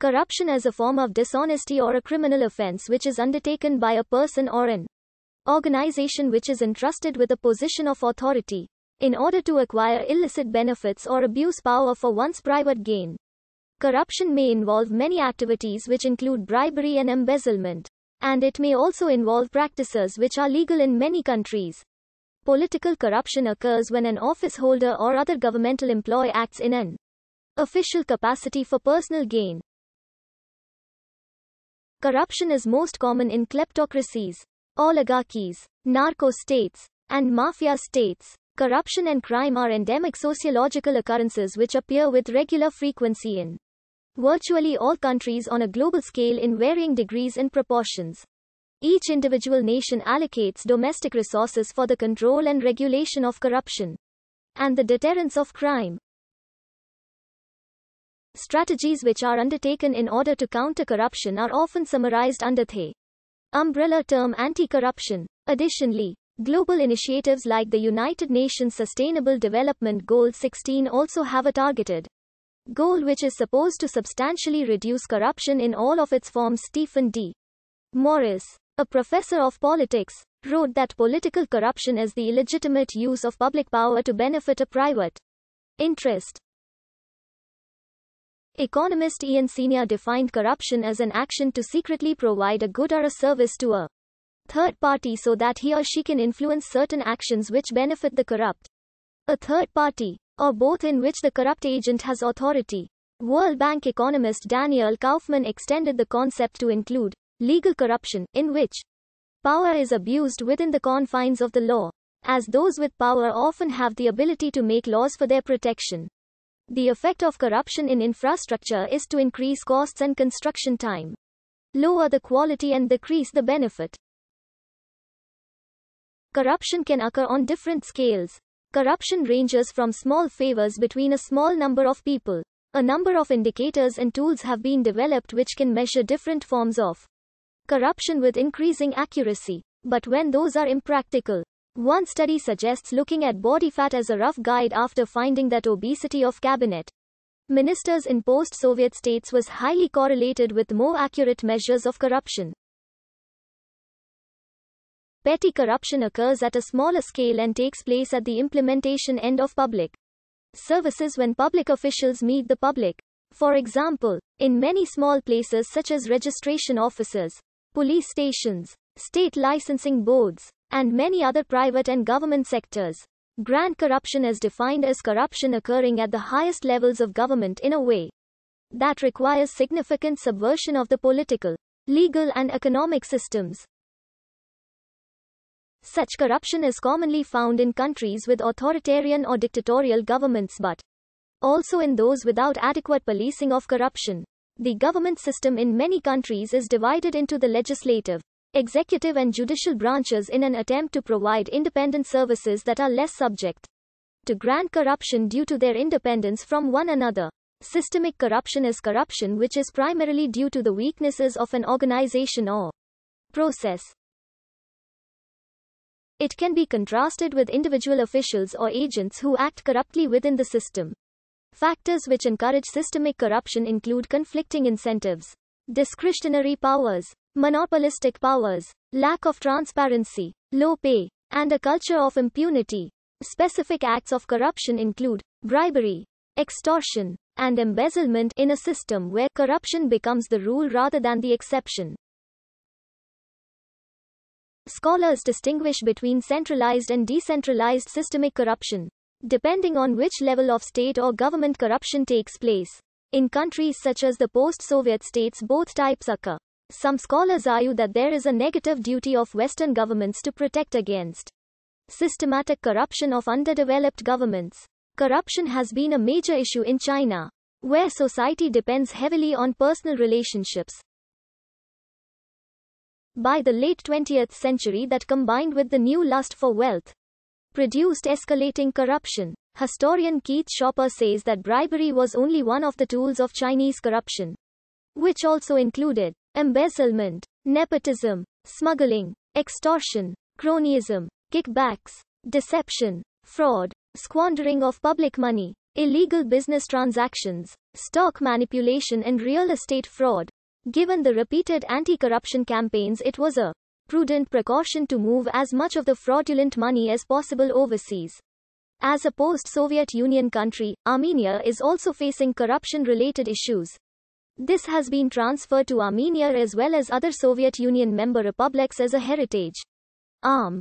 Corruption is a form of dishonesty or a criminal offense which is undertaken by a person or an organization which is entrusted with a position of authority in order to acquire illicit benefits or abuse power for one's private gain. Corruption may involve many activities which include bribery and embezzlement. And it may also involve practices which are legal in many countries. Political corruption occurs when an office holder or other governmental employee acts in an official capacity for personal gain. Corruption is most common in kleptocracies, oligarchies, narco states, and mafia states. Corruption and crime are endemic sociological occurrences which appear with regular frequency in virtually all countries on a global scale in varying degrees and proportions. Each individual nation allocates domestic resources for the control and regulation of corruption and the deterrence of crime. Strategies which are undertaken in order to counter corruption are often summarized under the umbrella term anti-corruption. Additionally, global initiatives like the United Nations Sustainable Development Goal 16 also have a targeted goal which is supposed to substantially reduce corruption in all of its forms. Stephen D. Morris, a professor of politics, wrote that political corruption is the illegitimate use of public power to benefit a private interest. Economist Ian Senior defined corruption as an action to secretly provide a good or a service to a third party so that he or she can influence certain actions which benefit the corrupt. A third party, or both in which the corrupt agent has authority. World Bank economist Daniel Kaufman extended the concept to include legal corruption, in which power is abused within the confines of the law, as those with power often have the ability to make laws for their protection. The effect of corruption in infrastructure is to increase costs and construction time, lower the quality and decrease the benefit. Corruption can occur on different scales. Corruption ranges from small favors between a small number of people. A number of indicators and tools have been developed which can measure different forms of corruption with increasing accuracy. But when those are impractical, one study suggests looking at body fat as a rough guide after finding that obesity of cabinet ministers in post Soviet states was highly correlated with more accurate measures of corruption. Petty corruption occurs at a smaller scale and takes place at the implementation end of public services when public officials meet the public. For example, in many small places such as registration offices, police stations, state licensing boards, and many other private and government sectors. Grand corruption is defined as corruption occurring at the highest levels of government in a way that requires significant subversion of the political, legal, and economic systems. Such corruption is commonly found in countries with authoritarian or dictatorial governments but also in those without adequate policing of corruption. The government system in many countries is divided into the legislative, executive and judicial branches in an attempt to provide independent services that are less subject to grand corruption due to their independence from one another. Systemic corruption is corruption which is primarily due to the weaknesses of an organization or process. It can be contrasted with individual officials or agents who act corruptly within the system. Factors which encourage systemic corruption include conflicting incentives, discretionary powers, monopolistic powers, lack of transparency, low pay, and a culture of impunity. Specific acts of corruption include bribery, extortion, and embezzlement in a system where corruption becomes the rule rather than the exception. Scholars distinguish between centralized and decentralized systemic corruption, depending on which level of state or government corruption takes place. In countries such as the post Soviet states, both types occur. Some scholars argue that there is a negative duty of Western governments to protect against systematic corruption of underdeveloped governments. Corruption has been a major issue in China, where society depends heavily on personal relationships. By the late 20th century, that combined with the new lust for wealth produced escalating corruption. Historian Keith Shopper says that bribery was only one of the tools of Chinese corruption, which also included embezzlement, nepotism, smuggling, extortion, cronyism, kickbacks, deception, fraud, squandering of public money, illegal business transactions, stock manipulation, and real estate fraud. Given the repeated anti corruption campaigns, it was a prudent precaution to move as much of the fraudulent money as possible overseas. As a post Soviet Union country, Armenia is also facing corruption related issues. This has been transferred to Armenia as well as other Soviet Union member republics as a heritage. ARM